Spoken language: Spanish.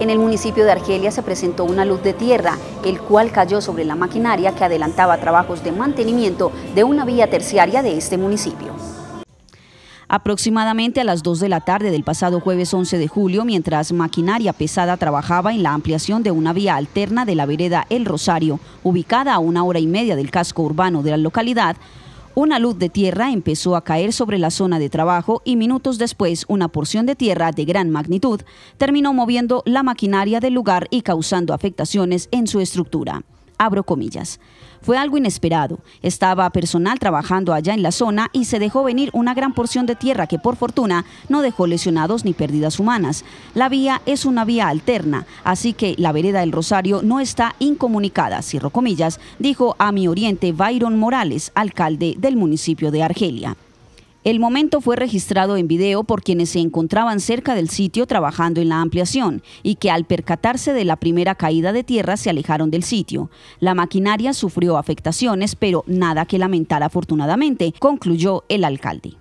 En el municipio de Argelia se presentó una luz de tierra, el cual cayó sobre la maquinaria que adelantaba trabajos de mantenimiento de una vía terciaria de este municipio. Aproximadamente a las 2 de la tarde del pasado jueves 11 de julio, mientras maquinaria pesada trabajaba en la ampliación de una vía alterna de la vereda El Rosario, ubicada a una hora y media del casco urbano de la localidad, una luz de tierra empezó a caer sobre la zona de trabajo y minutos después una porción de tierra de gran magnitud terminó moviendo la maquinaria del lugar y causando afectaciones en su estructura abro comillas. Fue algo inesperado. Estaba personal trabajando allá en la zona y se dejó venir una gran porción de tierra que por fortuna no dejó lesionados ni pérdidas humanas. La vía es una vía alterna, así que la vereda del Rosario no está incomunicada, cierro comillas, dijo a mi oriente Byron Morales, alcalde del municipio de Argelia. El momento fue registrado en video por quienes se encontraban cerca del sitio trabajando en la ampliación y que al percatarse de la primera caída de tierra se alejaron del sitio. La maquinaria sufrió afectaciones, pero nada que lamentar afortunadamente, concluyó el alcalde.